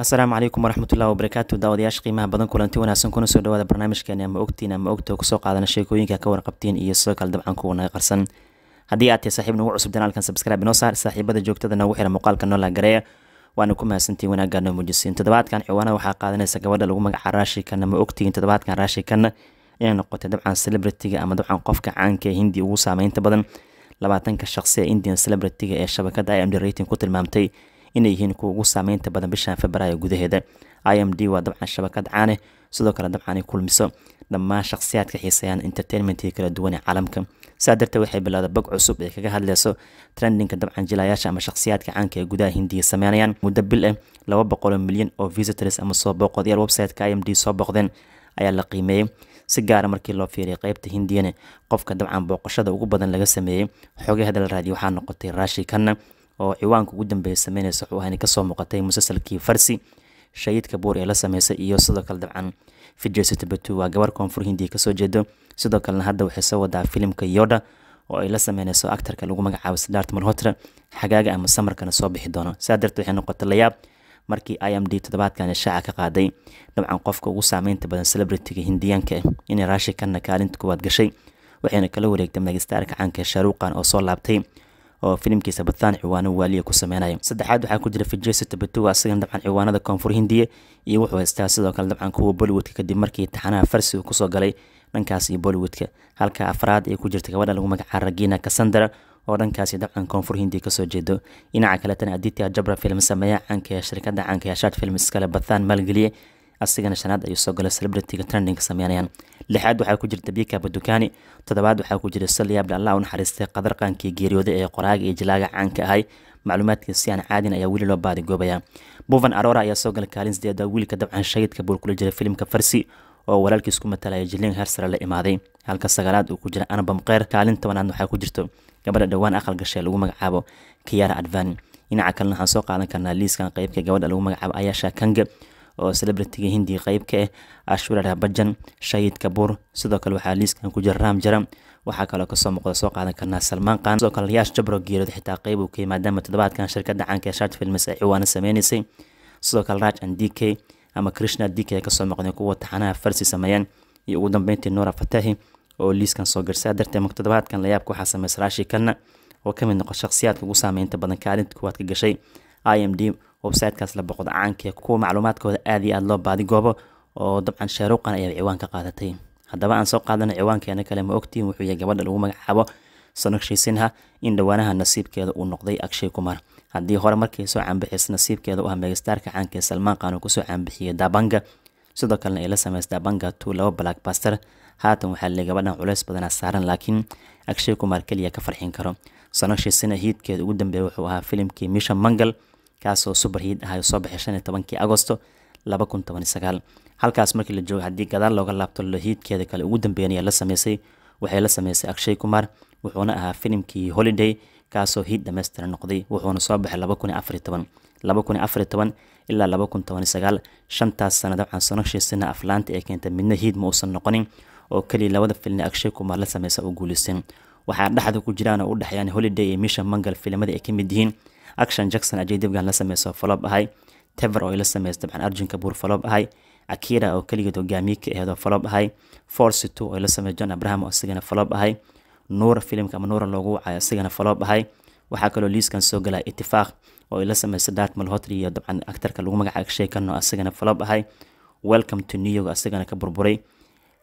asalaamu calaykum waraxmat wabarakaatu daawadayaasha qiimaha badan kulanti wanaagsan kuna soo dhawaada barnaamijkeeni ama ogtiin ama ogtoo kusoo qaadana sheekooyinka ka warqabtiin iyo sidoo kale dabcan kuwa naga qarsan haddii aad tahay saaxiib nagu cusub janaalkan subscribe inoo saar saaxiibada joogtada noogu xira muuqaalka noola gareeya waana ku mahadsantiin wanaaggaa muujisiin toddobaadkan ciwaanaha waxaa qaadanaysa gabadha lagu magaca raashikan ama ogtiin toddobaadkan raashikan inay noqotay dabcan celebrityga ama dabcan qofka caanka ee hindi ugu saameynta badan labaatanka shaqsi ee indian celebrityga ee shabakada imd rating ku tilmaamtay inay yihiin kuwa ugu saameynta badan bisha februaayo gudaheeda i m d waa dabcan shabakad caaneh ah, sidoo kale dabcanay kulmiso dhammaan shakhsiyaadka xiiseeyaan entertainmentkii kala duwan ee caalamka sidaa darteed waxay bilowda bog cusub ee kaga hadleyso trendinka dabcan jilayaasha ama shakhsiyaadka caanka ee gudaha hindiya sameynayaan muddo bil ah laba boqoloo milyan oo visitors ama soo booqodayaal websiteka i m d soo booqdeen ayaa la qiimeeyey si gaara ah markii loo fiiriyay qaybta hindiyana qofka dabcan booqashada ugu badan laga sameeyey xogahada la raadiyay waxaa noqotay raashi oo ciwaanka ugu dambeeya sameynaysa wuxuu ahayna kasoo muuqatay musalsalkii farsi shayidka buur ee la sameysay iyo sidoo kale dabcan fijesitbatu waa gabar koonfur hindiya kasoo jeedo sidoo kalena hadda waxay soo wadaa filimka yoda oo ay la sameynayso actarka lagu magacaabo sidart malhotra xagaaga ama samarkana soo bixi doono saa darteed waxay noqotay layaab markii i m d toddobaadkan shaaca ka qaaday dabcan qofka ugu saameynta badan celebrityga hindiyaanka ah inay raashi kaalinta kuwaad gashay waxayna kala wareegtay megistaarka caanka shaaruuqan oo soo laabtay oo filimkiisa bataan ciwaano waaliya ku sameynaya saddexaad waxaa ku jira fijesi tabatuwa asigan dabcan ciwaanada koonfur hindiya iyo wuxuu haystaa sidoo kale dabcan kuwa bollywoodka kadib markii taxanaha farsiga kusoo galay dhankaasi bollywoodka halka afraad ay ku jirta gabadha lagu magacaaba ragina kasandara oo dhankaasi dabcan koonfur hindiya kasoo jeedo dhinaca kaletana aditya jabra film sameeya canka shirkadda cankayaashaad film iskale bataan maalgeliye asigana shanaad ayuu soo galay celebrityga trendinga sameynayaan lixaad waxaa ku jirta bika badukaani toddobaad waxaa ku jira salyabda allah u naxariistay qadarqankii geeriyooday ee qoraaga iyo jilaaga caanka ahay macluumaadka si aan caadin ayaa weli loo baadigoobayaa buvan arora ayaa soo gala kaalin sideeda wiilka dabcan shahidka buur kula jira filimka farsi oo walaalkiis ku matalaya jilin hersare la imaaday halka sagaalaad uu ku jira anabam keyr kaalin tobanaad waxaa ku jirto gabadha dhowaan aqal gashee lagu magacaabo kiyaara advani dhinaca kalena waxaan soo qaadan karnaa liiskan qeybka gabadha lagu magacaabo ayasha kanga oo celebritiga hindiga qeyb ka ah eh, ashwira dhabajan shahid kabuur sidoo kale waxaa liiskan ku jira raam jara waxaa kaloo kasoo muuqda soo qaadan karnaa salmaan qaan sidoo kale yaash jabro geerood xitaa qeyb uu ka maadaama toddobaadkan shirkadda caanka ee shart films ay ciwaana sameynaysay sidoo kale raj and dk ama krishna dk ay kasoo muuqdeen kuwa taxanaha farsi sameeyeen iyo ugu dambeyntii nuura fatahi oo liiskan soo garsaa darteed marka toddobaadkan layaabka waxaa sameeyay saraashi kalna oo ka mid noqo shakhsiyaadka ugu saameynta badan kaalin kuwaad ka gashay i m d websitekaas la boqdo caanka kuwa macluumaadkooda aad iyo aad loo baadigoobo oo dabcan shaaruuqan ayaad ciwaan qaadatay haddaba aan soo qaadano ciwaankeena kale ma ogtiin wuxuu yahay gabadha lagu magacaabo sonakshi sinha in dhowaanaha nasiibkeeda uu noqday akshay kumar haddii hore markay soo caanbixis nasiibkeeda u ah megastaarka caankaee salmaan qaano kusoo caanbixiyey dabanga sidoo kalena ay la samaystaa banga two laba black baster haatan waxaa le gabadhan culeys badana saaran laakiin akshay kumar keliya ka farxin karo sonakshi sinha hiidkeeda ugu dambeeya wuxuu ahaa filimkii misha mangal kaasoo super hiid ah oo soo baxay shan iyo tobankii agosto laba kun toban iyo sagaal halkaas markii la joogay haddii gadaal looga laabto lahiidkeeda kale ugu dambeynaya la sameysay waxay la sameysay akshay kumar wuxuuna ahaa filimkii holiday kaasoo hiid dhammaystiran noqday wuxuuna soo baxay laba kun iyo afar iyo toban laba kun iyo afar iyo toban ilaa laba kun toban iyo sagaal shantaas sanado caansonagshiisina aflaanta ee keentay midna hiid ma uusan noqonin oo keliya labada filmna akshay kumar la sameysa u guulaysan waxaa dhexda ku jiraan u dhexeeyaan holiday iyo misha mangal filimada ay ka mid yihiin action jackson ajay dibgan la sameyso falob ahay tever oo ay la sameyso dabcan arjun kabuur falob ahay akira oo keligeed hogaamiye ka aheedoo falob ahay force two oo ay la sameyso john abraham oo isagana falob ahay nuura filimka ama nuura loogu wacayo isagana falob ahay waxaa kaloo liiskan soo galaya itifaaq oo ay la sameyso dart malhotri iyo dabcan actarka lagu magacaabo sheekano asagana falob ahay welcome to new york asagana ka burburay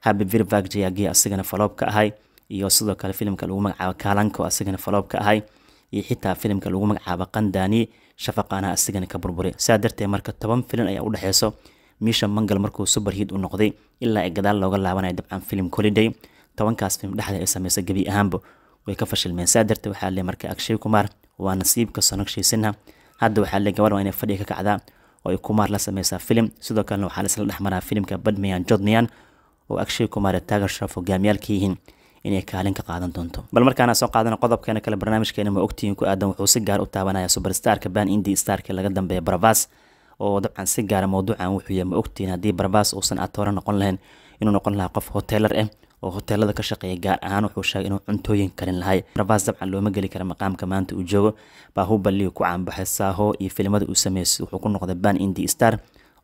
habi virvag jayagi asagana faloob ahay iyo sidoo kale filimka lagu magacaabo kaalanko asagana faloob ka ahay iyo xitaa filimka lagu magacaabo qandani shafaqaana asigana ka burburay saa darteed marka toban filim ayaa udhexeyso miisha mangal markuu subarhiid u noqday ilaa ay gadaal looga laabanaya dabcan filim holiday tobankaas filim dhexda ay sameysay gebi ahaanba way ka fashilmeen saa darteed waxaa le marka agshay kumaar waa nasiibka sonogshiisina hadda waxaa le gabadh waa inay fadhiga ka kacdaa oo ay kumaar la sameysaa filim sidoo kalena waxaa la isla dhexmaraa filimka badmayan jodmayan oo agshay kumaar taagar sharaf hogaamiyaalka yihiin inay kaalin ka qaadan doonto bal markaana soo qaadana qodobkeena kale barnaamijkeena ma ogtihiin ku aadan wuxuu si gaar u taabanaya superstarka ban indi starka laga dambeeya baravas oo dabcan si gaara ah mawduucan wuxuu yahay ma ogtihiin haddii baravas uusan aad noqon lahayn inuu noqon lahaa qof hoteelar ah eh, oo hoteelada ka shaqeeya gaar ahaan wuxuu sheegay inuu cuntooyin karin lahay baravas dabcan looma geli kara maqaamka maanta uu joogo baahubaliu ku caanbaxay saaho iyo filimada uu sameysay wuxuu ku noqday ban indi star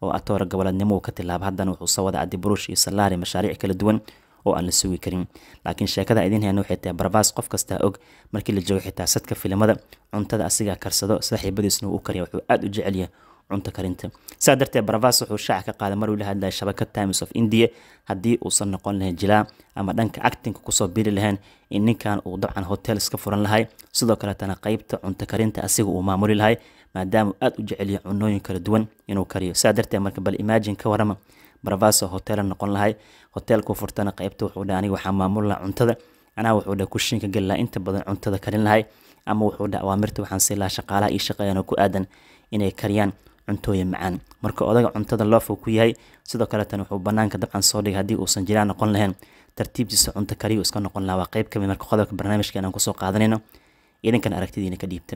oo atoora goboleednimo uu ka tilaaba haddana wuxuu soo wada adi iyo salaari mashaariic kala duwan oo aan la sugi karin laakiin sheekada idiin heyna waxay tahay barbaas qof kastaa og markii la joogo xitaa sadka filimada cuntada asigaa karsado saaxiibadiisna u kariya wuxuu aada u jecel yahay cunto karinta sidaa darteed barbaas wuxuu shaaca ka qaaday maruu la hadlaya shabakad times of india haddii uusan noqon lahayn jilaa ama dhanka actinka kusoo biri lahayn in ninkan uu dabcan hotel iska furan lahay sidoo kaletana qeybta cunto karinta asiga uu maamuli lahay maadaama aada u jeceliya cunooyin kala duwan inuu kariyo sidaa darteed marka bal imaajin ka warama baravaso hotel noqon lahay hoteelkuu furtana qaybta wuxuu dhe aniga waxaa maamulaa cuntada anaa wuxuu dhe kushiinka geli inta badan cuntada karin lahay ama wuxuu dhe awaamirta waxaan siin lahaa shaqaalaha iyo shaqeeyanoo ku aadan inay kariyaan cuntooyin macaan marka odaga cuntada loofu ku yahay sidoo kaleetan wuxuu banaanka dabcan soo dhigay haddii uusan jiraan noqon lahayn tartiibtiisa cunto kariyu iska noqon lahaa waa qayb kamid marka qodobka barnaamijka inaan kusoo qaadanayno idinkan aragtidiina ka dhiibta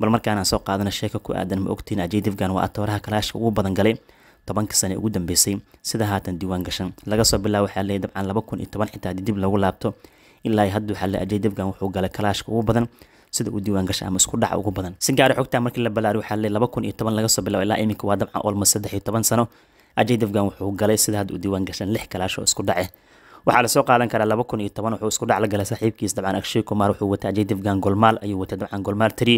bal markaanaan soo qaadana sheeko ku aadan ma ogtiin ajay waa atooraha kalaashka ugu badan galay tobanka sane ugu dambeysay sida haatan diiwaan gashan laga soo bilaabo waxaa leeyahy dabcan laba kun iyo toban xitaa dib lagu laabto ilaa hadda waxaa la ajay dibgan wuxuu galay kalaashka ugu badan sida uu diiwaan gashay ama isku dhac ugu badan si gaara ah xogtaa markii la balaari waxaa leeyahy laba kun iyo toban laga soo bilaabo ilaa iminka waa dabcan olmos saddex iyo toban sano ajay dibgan wuxuu galay sida hadda uu diiwaan gashan lix kalaash isku dhace eh. waxaa lasoo qaadan karaa laba kun iyo toban wuxuu isku dhac la galay saaxiibkiis dabcan akshay kumar wuxuu watay ajay dibgan golmaal ayuu watay dabcan golmaal tiri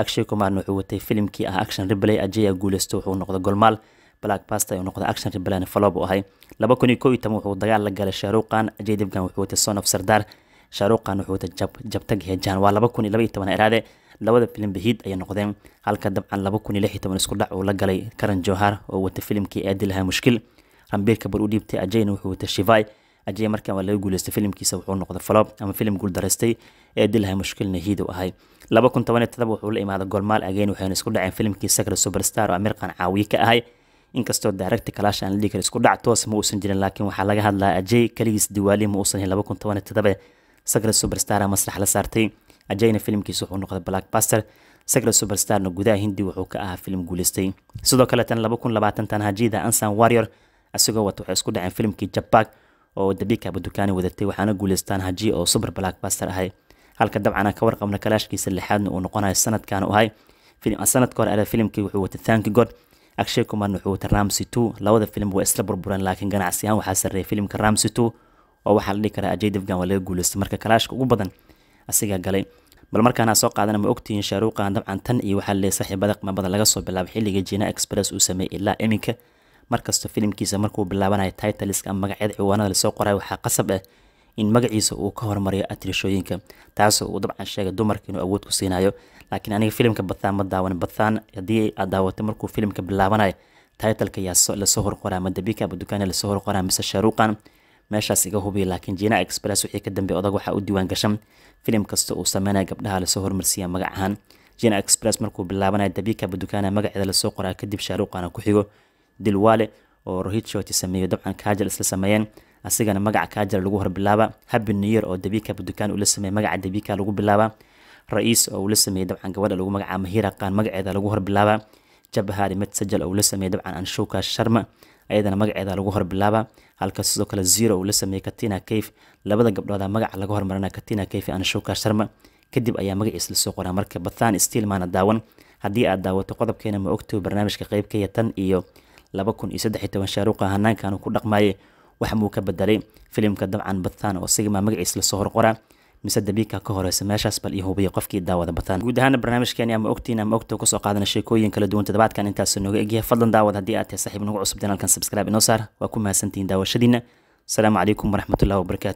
akshay kumarna wuxuu watay filimkii ah action ribley ajaya guuleysto wuxuu noqday golmaal black pasta uu noqday action inkastoo daaragti kalaasha aan la dhigi kara isku dhac toos uusan jirin laakiin waxaa laga hadlaa ajay keligiis diwaali ma uusan laba kun toban todoba sagra superstara masrax la saartay ajayna filimkiisa wuxuu noqday blackbuster sagra superstarna gudaha hindi wuxuu ka ahaa filim guuleystay sidoo kaleetan laba kun labaatantan hajida ansan warrior isagoo wata waxay isku dhaceen filimkii jabbaag oo dabika abudukaani wadatay waxaana guuleystaan haji oo super blackbuster ahay halka dabcana ka warqabna kalaashkiisa lixaadna uu noqonayo sanadkan u ahay sanadka hore ale filimkii wuxuu watay thank god akshay kuman wuxuu wata ramsi two labada filim waa isla burbureen laakiin ganacsi ahaan waxaa sarreeya filimka ramsi two oo waxaa la dhihi karaa ajay dafgan waa laga guuleystay marka kalaashka ugu badan asigaa galay bal markaana soo qaadana ma ogtihiin shaaruuqan dabcan tan iyo waxaa leeyahay saaxiibada qimaamada laga soo bilaabay xilliga jina express uu sameeyey ilaa iminka markasta filimkiisa markuu bilaabanayo titleska ama magacyada ciwaanada lasoo qorayo waxaa qasab ah in magaciisa uu ka hormariyo atrishooyinka taasoo uu dabcan sheegay dumarka inuu awood ku siinayo laakiin aniga filimka bathaan ma daawan bathaan haddii aad daawato markuu filimka bilaabanaya titalka yaa lasoo horqoraa madabika abudukaani lasoo horqoraa mise sharuuqan meeshaas iga hubiya laakiin jina express wixii ka dambeey odag waxaa u diiwaangashan filim kasta uu sameynaya gabdhaha lasoo hormarsiiya magac ahaan jina express markuu bilaabanaya dabika abudukaana magaceeda lasoo qoraa kadib shaaruuqana ku xigo dilwaale oo rohitshoti sameeyo dabcan kaajal isla sameeyeen asigana magaca kaajal lagu horbilaaba habi new year oo dabika abudukaan ula sameeya magaca dabika lagu bilaaba ra-iis oo uu la sameeyey dabcan gabadha lagu magacaaba mahir aqaan magaceeda lagu horbilaabaa jabahari madsajal oo uu la sameeyey dabcan anshuka sharma ayadana magaceeda lagu horbilaabaa halka sidoo kale zero uu la sameeyey katina kayf labada gabdhooda magaca laga hormarina katina kayf anshuka sharma kadib ayaa magaciis lasoo qoraa marka bathan steelmana daawan haddii aad daawato qodobkeena ma ogto barnaamijka qaybkaya tan iyo laba kun iyo saddex iyo toban shaaruuqa hanaankan ku dhaqmaye wax muu ka bedelay filimka dabcan bathan oo sigma magaciis lasoo horqoraa mise dabiika ka horeysa meeshaas bal iyo hubiya qofkii daawada bataan guud ahaana barnaamijkeeni ama ogtiin ama ogto kasoo qaadana sheekooyin kala duwan toddobaadkan intaasoo nooga egyahay fadlan daawad haddii aad tahay saxiib nagu cusub janaalkan sabscribe inoo saar waa ku mahadsantihiin daawashadiina asalaamu calaykum waraxmatullahi wabarakatu